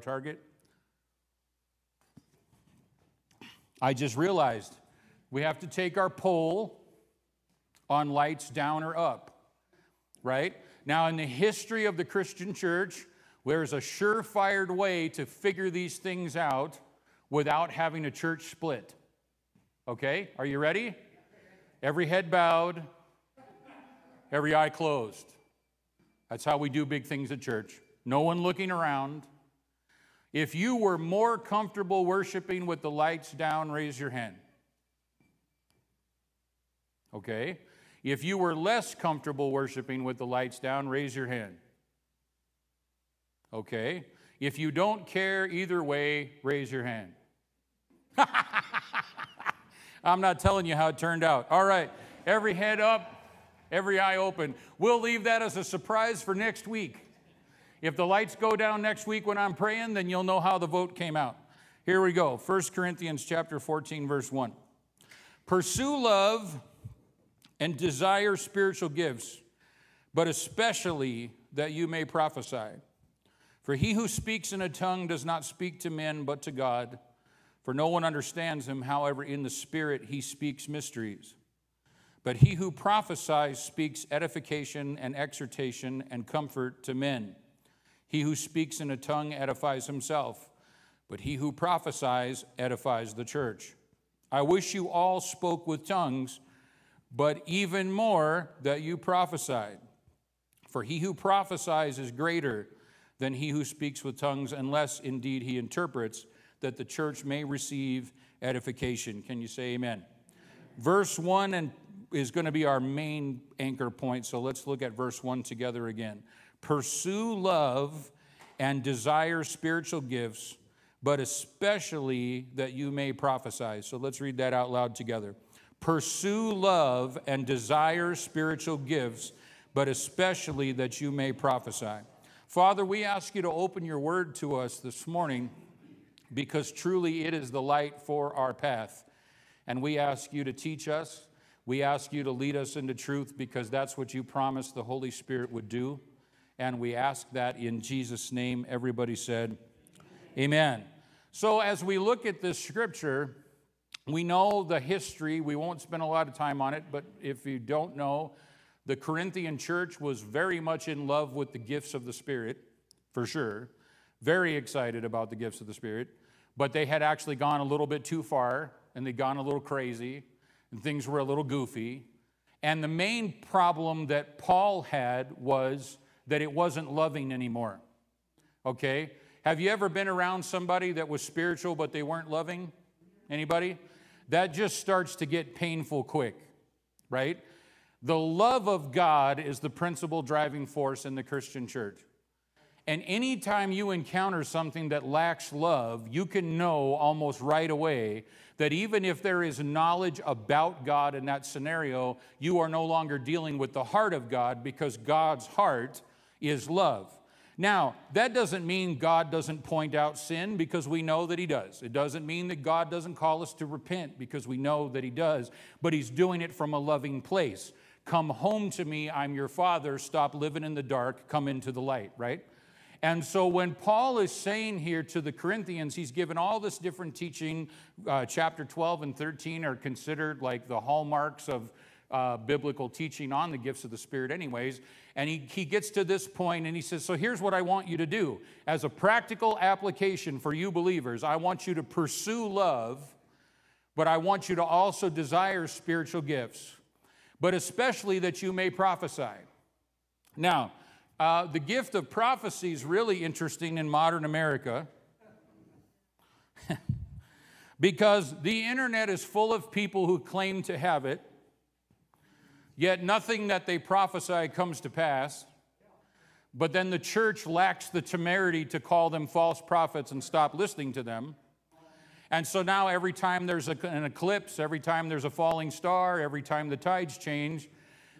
our target? I just realized we have to take our poll on lights down or up, right? Now, in the history of the Christian church, there's a surefire way to figure these things out without having a church split. Okay, are you ready? Every head bowed, every eye closed. That's how we do big things at church. No one looking around. If you were more comfortable worshiping with the lights down, raise your hand. Okay? If you were less comfortable worshiping with the lights down, raise your hand. Okay? If you don't care either way, raise your hand. I'm not telling you how it turned out. All right, every head up, every eye open. We'll leave that as a surprise for next week. If the lights go down next week when I'm praying, then you'll know how the vote came out. Here we go. 1 Corinthians chapter 14 verse 1. Pursue love and desire spiritual gifts, but especially that you may prophesy. For he who speaks in a tongue does not speak to men but to God, for no one understands him, however in the spirit he speaks mysteries. But he who prophesies speaks edification and exhortation and comfort to men. He who speaks in a tongue edifies himself, but he who prophesies edifies the church. I wish you all spoke with tongues, but even more that you prophesied. For he who prophesies is greater than he who speaks with tongues, unless indeed he interprets, that the church may receive edification. Can you say amen? Verse 1 and is going to be our main anchor point, so let's look at verse 1 together again. Pursue love and desire spiritual gifts, but especially that you may prophesy. So let's read that out loud together. Pursue love and desire spiritual gifts, but especially that you may prophesy. Father, we ask you to open your word to us this morning because truly it is the light for our path. And we ask you to teach us. We ask you to lead us into truth because that's what you promised the Holy Spirit would do. And we ask that in Jesus' name. Everybody said, Amen. Amen. So, as we look at this scripture, we know the history. We won't spend a lot of time on it, but if you don't know, the Corinthian church was very much in love with the gifts of the Spirit, for sure, very excited about the gifts of the Spirit, but they had actually gone a little bit too far and they'd gone a little crazy and things were a little goofy. And the main problem that Paul had was that it wasn't loving anymore. Okay? Have you ever been around somebody that was spiritual but they weren't loving? Anybody? That just starts to get painful quick, right? The love of God is the principal driving force in the Christian church. And anytime you encounter something that lacks love, you can know almost right away that even if there is knowledge about God in that scenario, you are no longer dealing with the heart of God because God's heart is love. Now, that doesn't mean God doesn't point out sin because we know that He does. It doesn't mean that God doesn't call us to repent because we know that He does, but He's doing it from a loving place. Come home to me, I'm your father. Stop living in the dark, come into the light, right? And so when Paul is saying here to the Corinthians, he's given all this different teaching. Uh, chapter 12 and 13 are considered like the hallmarks of uh, biblical teaching on the gifts of the Spirit, anyways. And he, he gets to this point and he says, So here's what I want you to do. As a practical application for you believers, I want you to pursue love, but I want you to also desire spiritual gifts, but especially that you may prophesy. Now, uh, the gift of prophecy is really interesting in modern America because the internet is full of people who claim to have it Yet nothing that they prophesy comes to pass. But then the church lacks the temerity to call them false prophets and stop listening to them. And so now, every time there's an eclipse, every time there's a falling star, every time the tides change,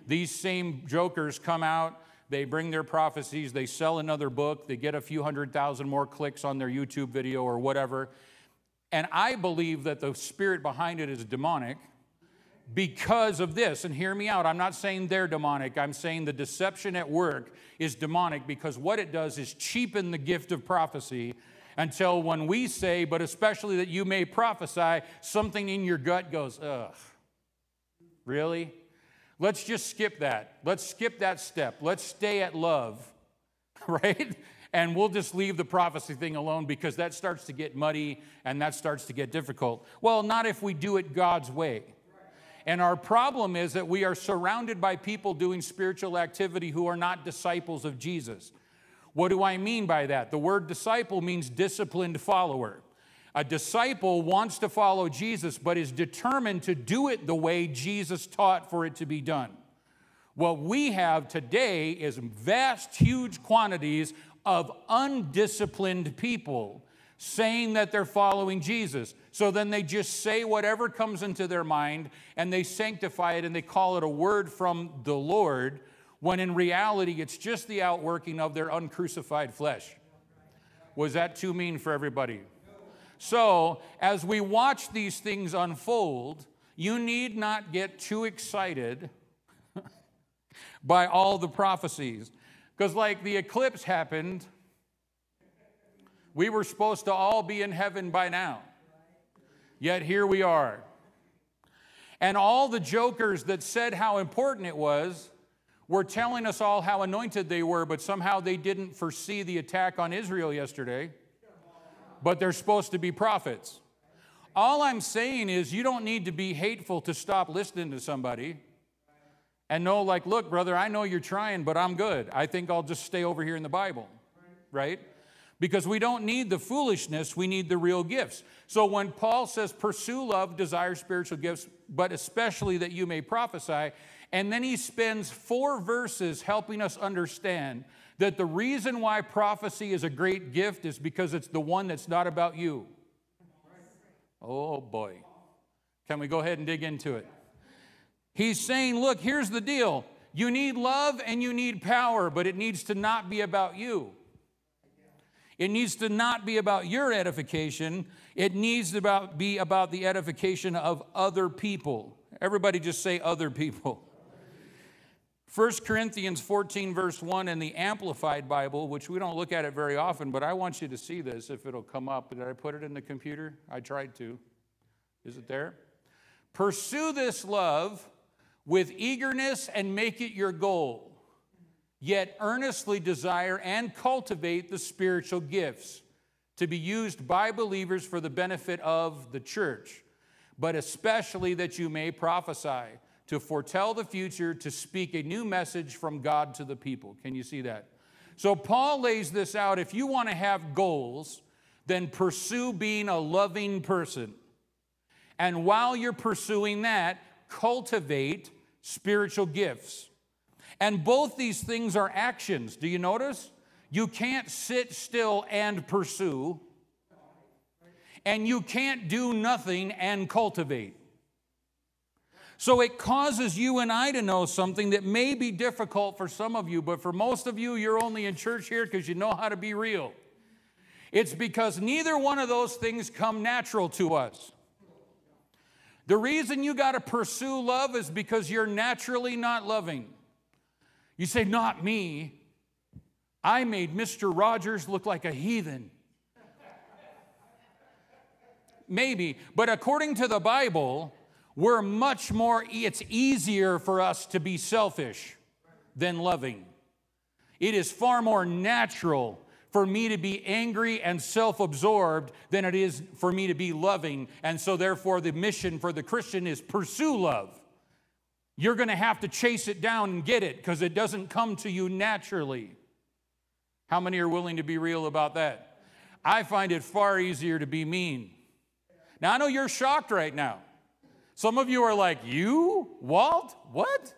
these same jokers come out, they bring their prophecies, they sell another book, they get a few hundred thousand more clicks on their YouTube video or whatever. And I believe that the spirit behind it is demonic because of this, and hear me out, I'm not saying they're demonic. I'm saying the deception at work is demonic because what it does is cheapen the gift of prophecy until when we say, but especially that you may prophesy, something in your gut goes, ugh, really? Let's just skip that. Let's skip that step. Let's stay at love, right? and we'll just leave the prophecy thing alone because that starts to get muddy and that starts to get difficult. Well, not if we do it God's way. And our problem is that we are surrounded by people doing spiritual activity who are not disciples of Jesus. What do I mean by that? The word disciple means disciplined follower. A disciple wants to follow Jesus, but is determined to do it the way Jesus taught for it to be done. What we have today is vast, huge quantities of undisciplined people saying that they're following Jesus. So then they just say whatever comes into their mind and they sanctify it and they call it a word from the Lord, when in reality it's just the outworking of their uncrucified flesh. Was that too mean for everybody? So, as we watch these things unfold, you need not get too excited by all the prophecies. Because, like, the eclipse happened we were supposed to all be in heaven by now. Yet here we are. And all the jokers that said how important it was were telling us all how anointed they were, but somehow they didn't foresee the attack on Israel yesterday. But they're supposed to be prophets. All I'm saying is, you don't need to be hateful to stop listening to somebody and know, like, look, brother, I know you're trying, but I'm good. I think I'll just stay over here in the Bible, right? because we don't need the foolishness, we need the real gifts. So when Paul says, pursue love, desire spiritual gifts, but especially that you may prophesy, and then he spends four verses helping us understand that the reason why prophecy is a great gift is because it's the one that's not about you. Oh boy. Can we go ahead and dig into it? He's saying, look, here's the deal. You need love and you need power, but it needs to not be about you. It needs to not be about your edification, it needs to about, be about the edification of other people. Everybody just say other people. 1 Corinthians 14, verse 1 in the Amplified Bible, which we don't look at it very often, but I want you to see this if it'll come up. Did I put it in the computer? I tried to. Is it there? Pursue this love with eagerness and make it your goal yet earnestly desire and cultivate the spiritual gifts to be used by believers for the benefit of the church, but especially that you may prophesy, to foretell the future, to speak a new message from God to the people. Can you see that? So Paul lays this out. If you want to have goals, then pursue being a loving person. And while you're pursuing that, cultivate spiritual gifts. And both these things are actions. Do you notice? You can't sit still and pursue, and you can't do nothing and cultivate. So it causes you and I to know something that may be difficult for some of you, but for most of you, you're only in church here because you know how to be real. It's because neither one of those things come natural to us. The reason you got to pursue love is because you're naturally not loving. You say, Not me. I made Mr. Rogers look like a heathen. Maybe, but according to the Bible, we're much more, it's easier for us to be selfish than loving. It is far more natural for me to be angry and self absorbed than it is for me to be loving. And so, therefore, the mission for the Christian is pursue love. You're going to have to chase it down and get it because it doesn't come to you naturally. How many are willing to be real about that? I find it far easier to be mean. Now, I know you're shocked right now. Some of you are like, You? Walt? What?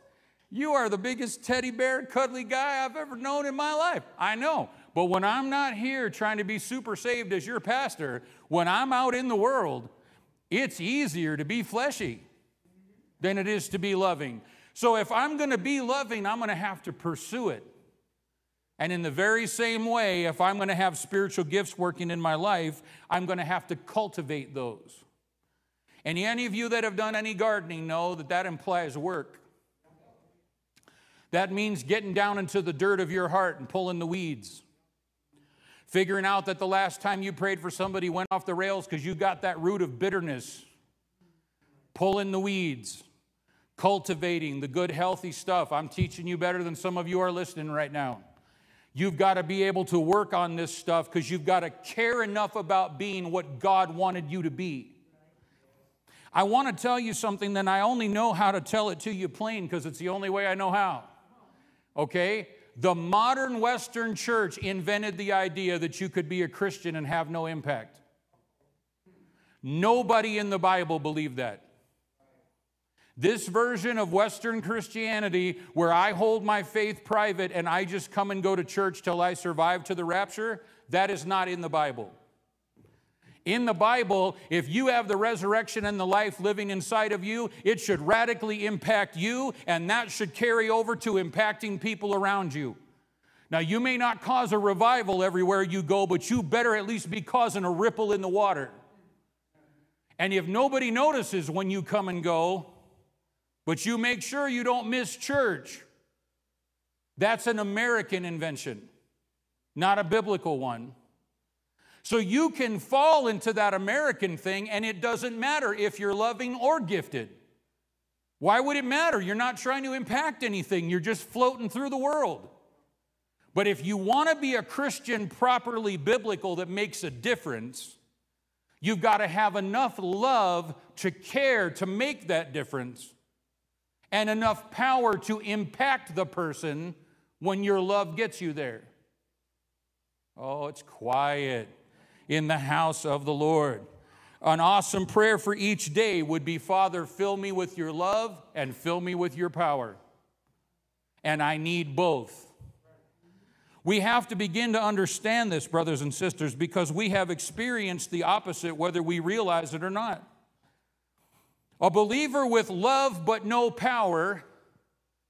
You are the biggest teddy bear, cuddly guy I've ever known in my life. I know. But when I'm not here trying to be super saved as your pastor, when I'm out in the world, it's easier to be fleshy than it is to be loving. So if I'm going to be loving, I'm going to have to pursue it. And in the very same way, if I'm going to have spiritual gifts working in my life, I'm going to have to cultivate those. And any of you that have done any gardening know that that implies work. That means getting down into the dirt of your heart and pulling the weeds. Figuring out that the last time you prayed for somebody went off the rails because you got that root of bitterness. Pulling the weeds cultivating the good, healthy stuff. I'm teaching you better than some of you are listening right now. You've got to be able to work on this stuff because you've got to care enough about being what God wanted you to be. I want to tell you something, then I only know how to tell it to you plain because it's the only way I know how. Okay? The modern Western church invented the idea that you could be a Christian and have no impact. Nobody in the Bible believed that. This version of Western Christianity, where I hold my faith private and I just come and go to church till I survive to the rapture, that is not in the Bible. In the Bible, if you have the resurrection and the life living inside of you, it should radically impact you, and that should carry over to impacting people around you. Now, you may not cause a revival everywhere you go, but you better at least be causing a ripple in the water. And if nobody notices when you come and go, but you make sure you don't miss church. That's an American invention, not a biblical one. So you can fall into that American thing, and it doesn't matter if you're loving or gifted. Why would it matter? You're not trying to impact anything, you're just floating through the world. But if you want to be a Christian properly biblical that makes a difference, you've got to have enough love to care to make that difference and enough power to impact the person when your love gets you there. Oh, it's quiet in the house of the Lord. An awesome prayer for each day would be Father, fill me with your love and fill me with your power. And I need both. We have to begin to understand this, brothers and sisters, because we have experienced the opposite, whether we realize it or not. A believer with love but no power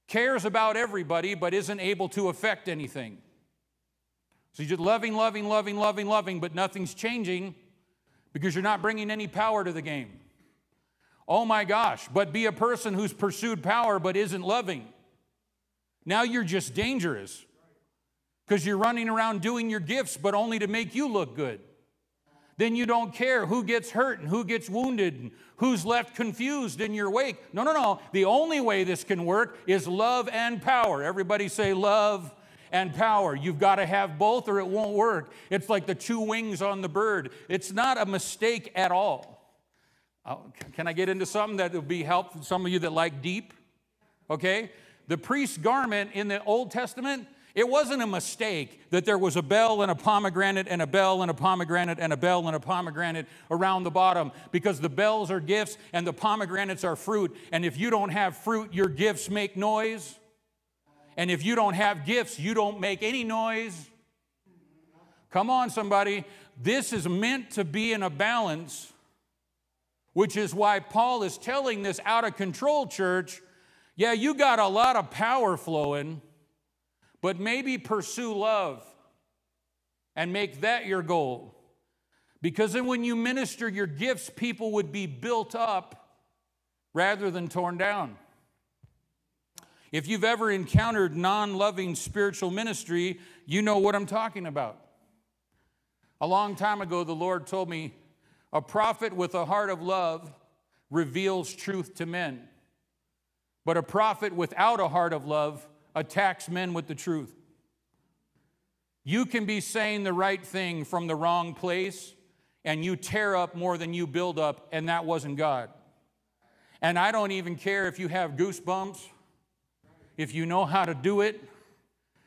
cares about everybody but isn't able to affect anything. So you're just loving, loving, loving, loving, loving, but nothing's changing because you're not bringing any power to the game. Oh my gosh, but be a person who's pursued power but isn't loving. Now you're just dangerous because you're running around doing your gifts, but only to make you look good. Then you don't care who gets hurt and who gets wounded and who's left confused in your wake. No, no, no. The only way this can work is love and power. Everybody say love and power. You've got to have both or it won't work. It's like the two wings on the bird. It's not a mistake at all. Oh, can I get into something that would be helpful? Some of you that like deep? Okay? The priest's garment in the Old Testament it wasn't a mistake that there was a bell and a pomegranate and a bell and a pomegranate and a bell and a pomegranate around the bottom because the bells are gifts and the pomegranates are fruit. And if you don't have fruit, your gifts make noise. And if you don't have gifts, you don't make any noise. Come on, somebody. This is meant to be in a balance, which is why Paul is telling this out of control church yeah, you got a lot of power flowing but maybe pursue love and make that your goal. Because then when you minister your gifts, people would be built up rather than torn down. If you've ever encountered non loving spiritual ministry, you know what I'm talking about. A long time ago, the Lord told me a prophet with a heart of love reveals truth to men, but a prophet without a heart of love attacks men with the truth. You can be saying the right thing from the wrong place, and you tear up more than you build up, and that wasn't God. And I don't even care if you have goosebumps, if you know how to do it.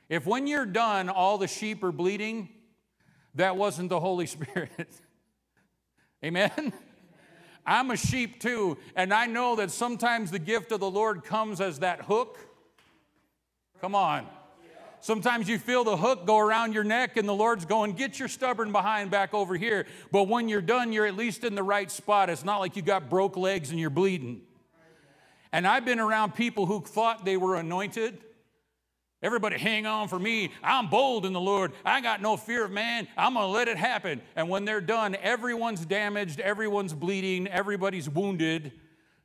If when you're done, all the sheep are bleeding, that wasn't the Holy Spirit. Amen? I'm a sheep too, and I know that sometimes the gift of the Lord comes as that hook Come on. Sometimes you feel the hook go around your neck, and the Lord's going, Get your stubborn behind back over here. But when you're done, you're at least in the right spot. It's not like you got broke legs and you're bleeding. And I've been around people who thought they were anointed. Everybody, hang on for me. I'm bold in the Lord. I got no fear of man. I'm going to let it happen. And when they're done, everyone's damaged, everyone's bleeding, everybody's wounded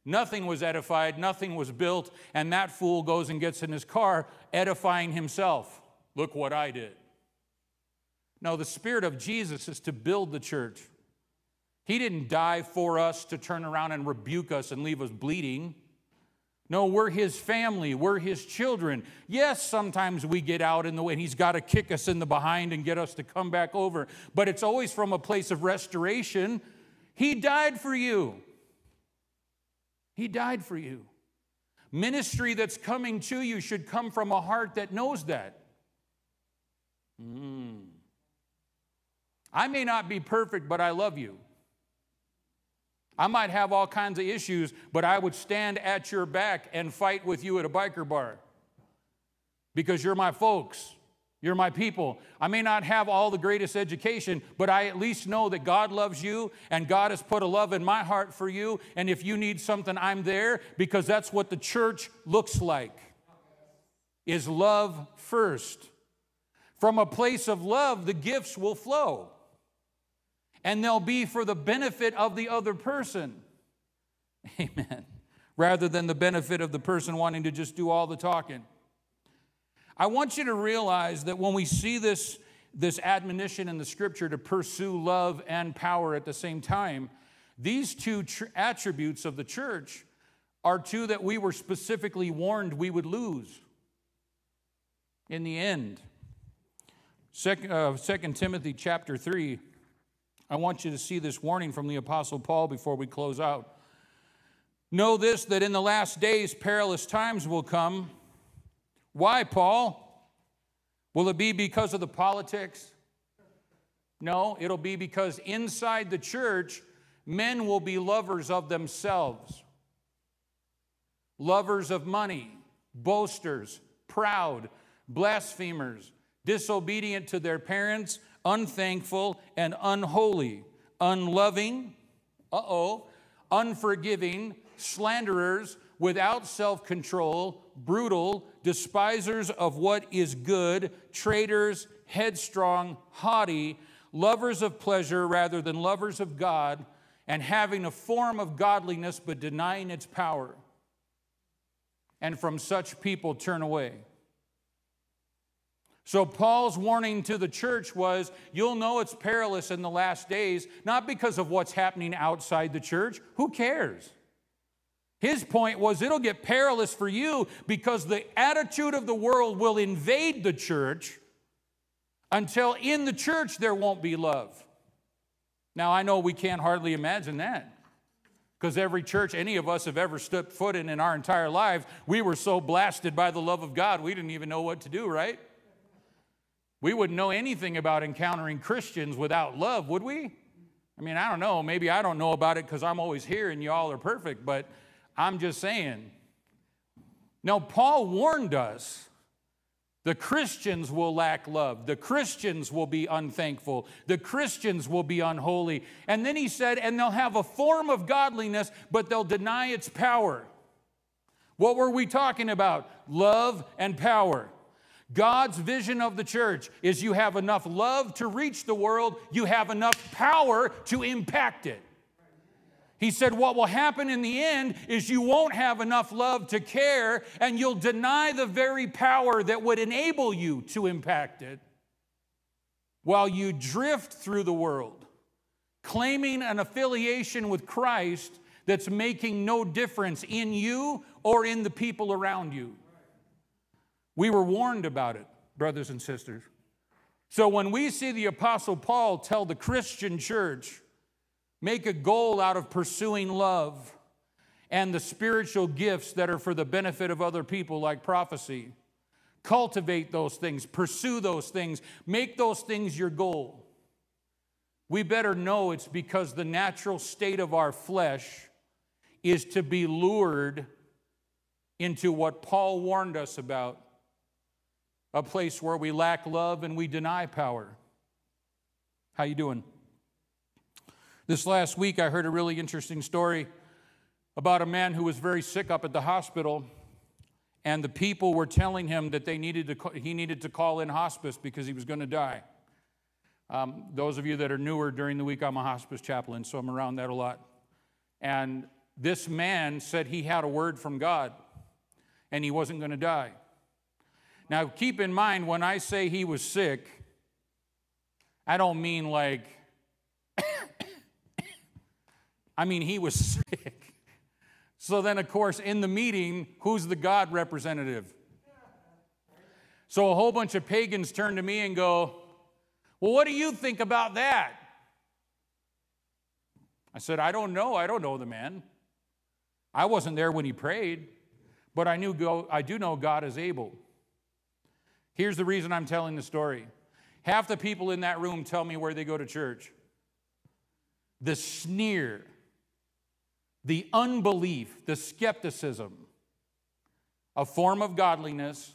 Nothing was edified, nothing was built, and that fool goes and gets in his car edifying himself. Look what I did. No, the Spirit of Jesus is to build the church. He didn't die for us to turn around and rebuke us and leave us bleeding. No, we're his family. We're his children. Yes, sometimes we get out in the way and he's got to kick us in the behind and get us to come back over, but it's always from a place of restoration. He died for you. He died for you. Ministry that's coming to you should come from a heart that knows that. Mm. I may not be perfect, but I love you. I might have all kinds of issues, but I would stand at your back and fight with you at a biker bar because you're my folks. You're my people. I may not have all the greatest education, but I at least know that God loves you and God has put a love in my heart for you. And if you need something, I'm there because that's what the church looks like is love first. From a place of love, the gifts will flow and they'll be for the benefit of the other person. Amen. Rather than the benefit of the person wanting to just do all the talking. I want you to realize that when we see this, this admonition in the scripture to pursue love and power at the same time, these two tr- attributes of the church are two that we were specifically warned we would lose in the end. Second, uh, Second Timothy chapter 3, I want you to see this warning from the Apostle Paul before we close out. Know this that in the last days perilous times will come. Why, Paul? Will it be because of the politics? No, it'll be because inside the church, men will be lovers of themselves, lovers of money, boasters, proud, blasphemers, disobedient to their parents, unthankful, and unholy, unloving, uh oh, unforgiving, slanderers, without self control, brutal, despisers of what is good, traitors, headstrong, haughty, lovers of pleasure rather than lovers of God, and having a form of godliness but denying its power. And from such people turn away. So, Paul's warning to the church was you'll know it's perilous in the last days, not because of what's happening outside the church. Who cares? His point was it'll get perilous for you because the attitude of the world will invade the church until in the church there won't be love. Now, I know we can't hardly imagine that because every church any of us have ever stepped foot in in our entire lives, we were so blasted by the love of God, we didn't even know what to do, right? We wouldn't know anything about encountering Christians without love, would we? I mean, I don't know. Maybe I don't know about it because I'm always here and y'all are perfect, but I'm just saying. Now, Paul warned us the Christians will lack love. The Christians will be unthankful. The Christians will be unholy. And then he said, and they'll have a form of godliness, but they'll deny its power. What were we talking about? Love and power. God's vision of the church is you have enough love to reach the world, you have enough power to impact it. He said, What will happen in the end is you won't have enough love to care, and you'll deny the very power that would enable you to impact it while you drift through the world, claiming an affiliation with Christ that's making no difference in you or in the people around you. We were warned about it, brothers and sisters. So when we see the Apostle Paul tell the Christian church, Make a goal out of pursuing love and the spiritual gifts that are for the benefit of other people, like prophecy. Cultivate those things, pursue those things, make those things your goal. We better know it's because the natural state of our flesh is to be lured into what Paul warned us about a place where we lack love and we deny power. How you doing? This last week, I heard a really interesting story about a man who was very sick up at the hospital, and the people were telling him that they needed to, he needed to call in hospice because he was going to die. Um, those of you that are newer during the week, I'm a hospice chaplain, so I'm around that a lot. And this man said he had a word from God and he wasn't going to die. Now, keep in mind, when I say he was sick, I don't mean like I mean, he was sick. So then, of course, in the meeting, who's the God representative? So a whole bunch of pagans turn to me and go, Well, what do you think about that? I said, I don't know. I don't know the man. I wasn't there when he prayed, but I, knew I do know God is able. Here's the reason I'm telling the story half the people in that room tell me where they go to church. The sneer the unbelief, the skepticism, a form of godliness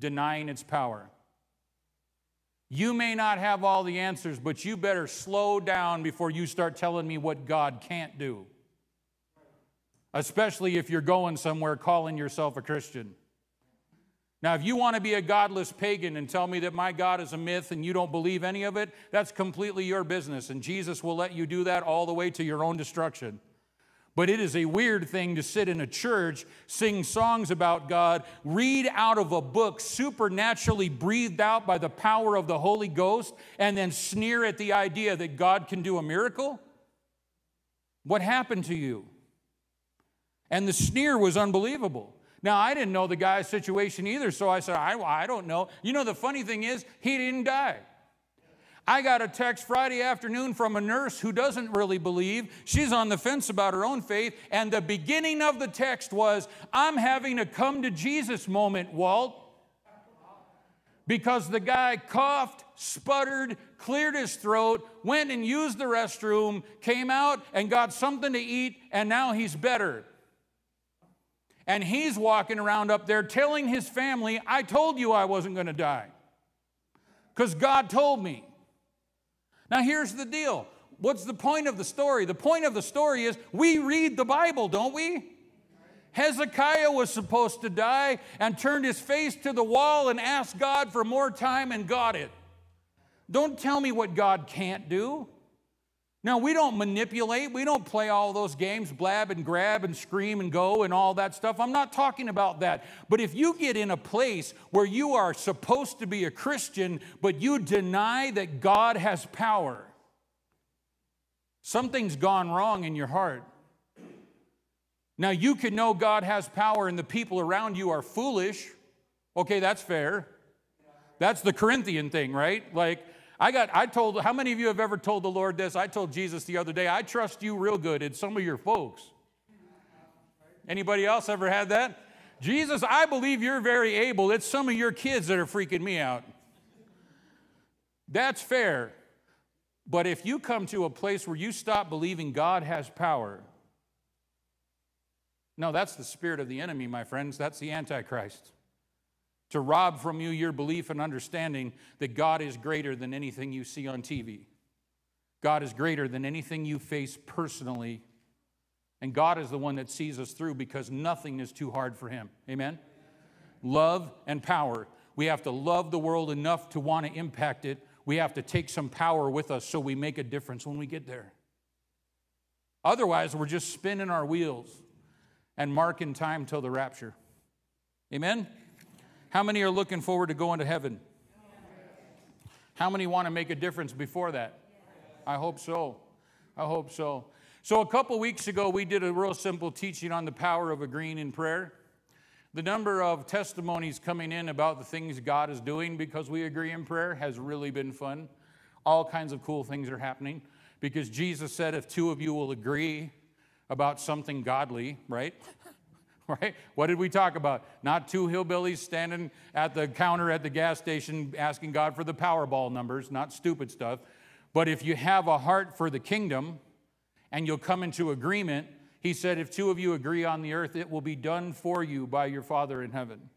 denying its power. You may not have all the answers, but you better slow down before you start telling me what God can't do. Especially if you're going somewhere calling yourself a Christian. Now, if you want to be a godless pagan and tell me that my God is a myth and you don't believe any of it, that's completely your business. And Jesus will let you do that all the way to your own destruction. But it is a weird thing to sit in a church, sing songs about God, read out of a book supernaturally breathed out by the power of the Holy Ghost, and then sneer at the idea that God can do a miracle? What happened to you? And the sneer was unbelievable. Now, I didn't know the guy's situation either, so I said, I, I don't know. You know, the funny thing is, he didn't die. I got a text Friday afternoon from a nurse who doesn't really believe. She's on the fence about her own faith. And the beginning of the text was, I'm having a come to Jesus moment, Walt. Because the guy coughed, sputtered, cleared his throat, went and used the restroom, came out and got something to eat, and now he's better. And he's walking around up there telling his family, I told you I wasn't going to die because God told me. Now, here's the deal what's the point of the story? The point of the story is we read the Bible, don't we? Hezekiah was supposed to die and turned his face to the wall and asked God for more time and got it. Don't tell me what God can't do. Now, we don't manipulate. We don't play all those games, blab and grab and scream and go and all that stuff. I'm not talking about that. But if you get in a place where you are supposed to be a Christian, but you deny that God has power, something's gone wrong in your heart. Now, you can know God has power and the people around you are foolish. Okay, that's fair. That's the Corinthian thing, right? Like, I got, I told, how many of you have ever told the Lord this? I told Jesus the other day, I trust you real good and some of your folks. Anybody else ever had that? Jesus, I believe you're very able. It's some of your kids that are freaking me out. That's fair. But if you come to a place where you stop believing God has power, no, that's the spirit of the enemy, my friends. That's the Antichrist to rob from you your belief and understanding that God is greater than anything you see on TV. God is greater than anything you face personally. And God is the one that sees us through because nothing is too hard for Him. Amen? Love and power. We have to love the world enough to want to impact it. We have to take some power with us so we make a difference when we get there. Otherwise, we're just spinning our wheels and marking time till the rapture. Amen? How many are looking forward to going to heaven? How many want to make a difference before that? I hope so. I hope so. So, a couple weeks ago, we did a real simple teaching on the power of agreeing in prayer. The number of testimonies coming in about the things God is doing because we agree in prayer has really been fun. All kinds of cool things are happening because Jesus said, if two of you will agree about something godly, right? right? What did we talk about? Not two hillbillies standing at the counter at the gas station asking God for the Powerball numbers, not stupid stuff. But if you have a heart for the kingdom and you'll come into agreement, he said, if two of you agree on the earth, it will be done for you by your Father in heaven.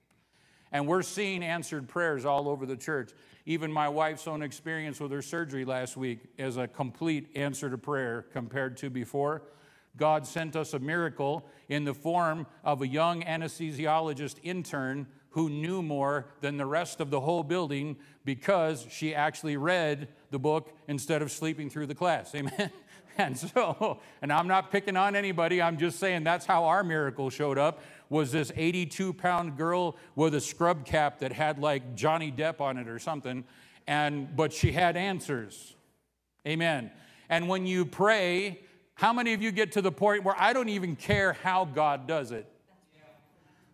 And we're seeing answered prayers all over the church. Even my wife's own experience with her surgery last week is a complete answer to prayer compared to before. God sent us a miracle in the form of a young anesthesiologist intern who knew more than the rest of the whole building because she actually read the book instead of sleeping through the class. Amen. and so, and I'm not picking on anybody, I'm just saying that's how our miracle showed up was this 82 pound girl with a scrub cap that had like Johnny Depp on it or something. And, but she had answers. Amen. And when you pray how many of you get to the point where I don't even care how God does it?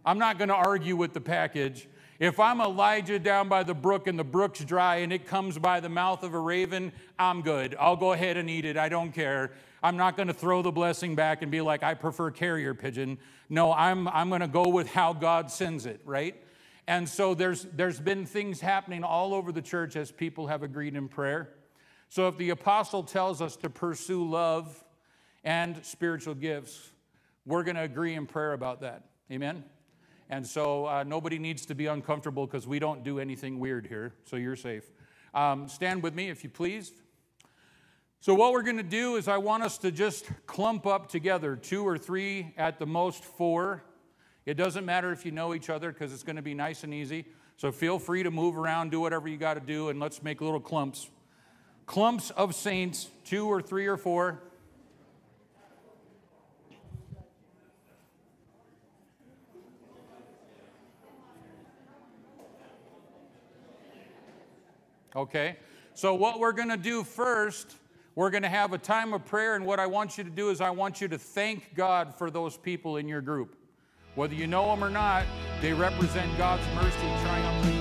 I'm not going to argue with the package. If I'm Elijah down by the brook and the brook's dry and it comes by the mouth of a raven, I'm good. I'll go ahead and eat it. I don't care. I'm not going to throw the blessing back and be like, I prefer carrier pigeon. No, I'm, I'm going to go with how God sends it, right? And so there's, there's been things happening all over the church as people have agreed in prayer. So if the apostle tells us to pursue love, and spiritual gifts. We're going to agree in prayer about that. Amen? And so uh, nobody needs to be uncomfortable because we don't do anything weird here, so you're safe. Um, stand with me if you please. So, what we're going to do is, I want us to just clump up together, two or three, at the most four. It doesn't matter if you know each other because it's going to be nice and easy. So, feel free to move around, do whatever you got to do, and let's make little clumps. Clumps of saints, two or three or four. Okay? So, what we're going to do first, we're going to have a time of prayer, and what I want you to do is I want you to thank God for those people in your group. Whether you know them or not, they represent God's mercy triumph.